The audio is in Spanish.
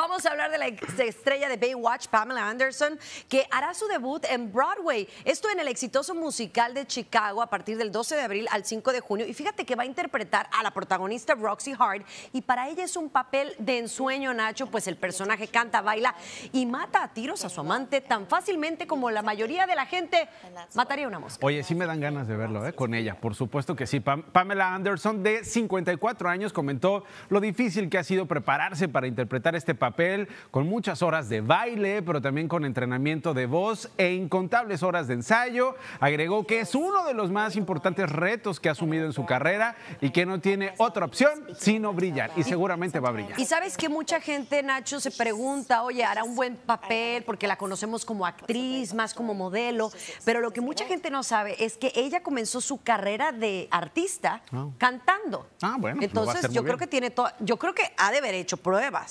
Vamos a hablar de la estrella de Baywatch, Pamela Anderson, que hará su debut en Broadway. Esto en el exitoso musical de Chicago a partir del 12 de abril al 5 de junio. Y fíjate que va a interpretar a la protagonista Roxy Hart. Y para ella es un papel de ensueño, Nacho, pues el personaje canta, baila y mata a tiros a su amante tan fácilmente como la mayoría de la gente mataría una mosca. Oye, sí me dan ganas de verlo, ¿eh? Con ella, por supuesto que sí. Pamela Anderson, de 54 años, comentó lo difícil que ha sido prepararse para interpretar este papel con muchas horas de baile, pero también con entrenamiento de voz e incontables horas de ensayo. Agregó que es uno de los más importantes retos que ha asumido en su carrera y que no tiene otra opción sino brillar. Y seguramente va a brillar. Y sabes que mucha gente, Nacho, se pregunta, oye, hará un buen papel porque la conocemos como actriz, más como modelo, pero lo que mucha gente no sabe es que ella comenzó su carrera de artista ah. cantando. Ah, bueno. Entonces, yo creo que tiene todo, yo creo que ha de haber hecho pruebas.